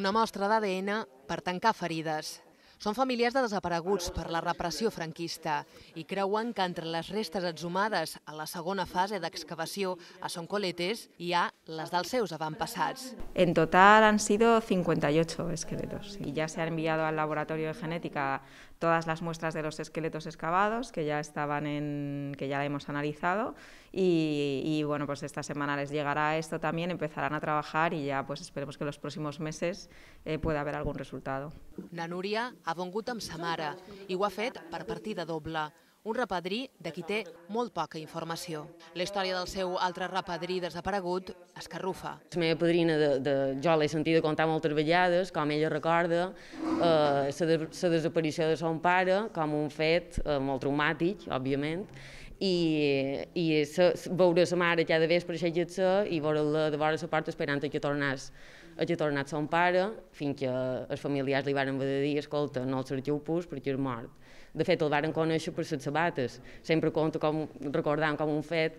Una mostra d'ADN per tancar ferides. Són familiars de desapareguts per la repressió franquista i creuen que entre les restes exhumades a la segona fase d'excavació a Son Coletes hi ha les dels seus avantpassats. En total han sido 58 esqueletos y ya se han enviado al laboratorio de genética todas las muestras de los esqueletos excavados que ya estaban en que ya la hemos analizado y, y, bueno pues esta semana les llegará esto también empezarán a trabajar y ya pues esperemos que en los próximos meses eh, pueda haber algún resultado. Na Núria ha vengut amb sa mare i ho ha fet per partida doble, un repadrí de qui té molt poca informació. La història del seu altre repadrí desaparegut escarrufa. La meva padrina, de, de, jo l'he sentit contar moltes vegades, com ella recorda, eh, la, de, la desaparició de son pare com un fet eh, molt traumàtic, òbviament, i, i sa, veure sa mare cada vespre aixecar-se i veure-la de vora la porta esperant que tornàs a que tornat son pare, fins que els familiars li varen haver de dir, escolta, no el certiu pus perquè és mort. De fet, el varen conèixer per les sabates. Sempre conto com, recordant com un fet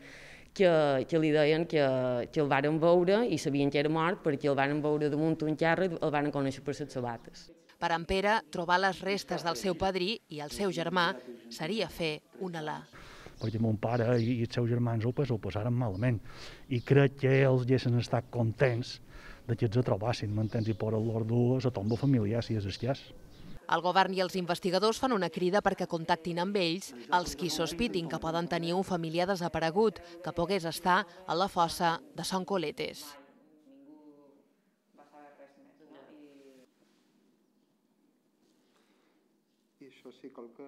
que, que li deien que, que el varen veure i sabien que era mort perquè el varen veure damunt d'un xarra i el varen conèixer per les sabates. Per en Pere, trobar les restes del seu padrí i el seu germà seria fer un alà perquè mon pare i els seus germans ho, pues, ho passaren malament. I crec que ells ja s'han estat contents de que els trobassin, m'entens? I por l'or dues a la tomba familiar, si és el cas. El govern i els investigadors fan una crida perquè contactin amb ells els qui sospitin que poden tenir un familiar desaparegut que pogués estar a la fossa de Sant Coletes. I això sí, que...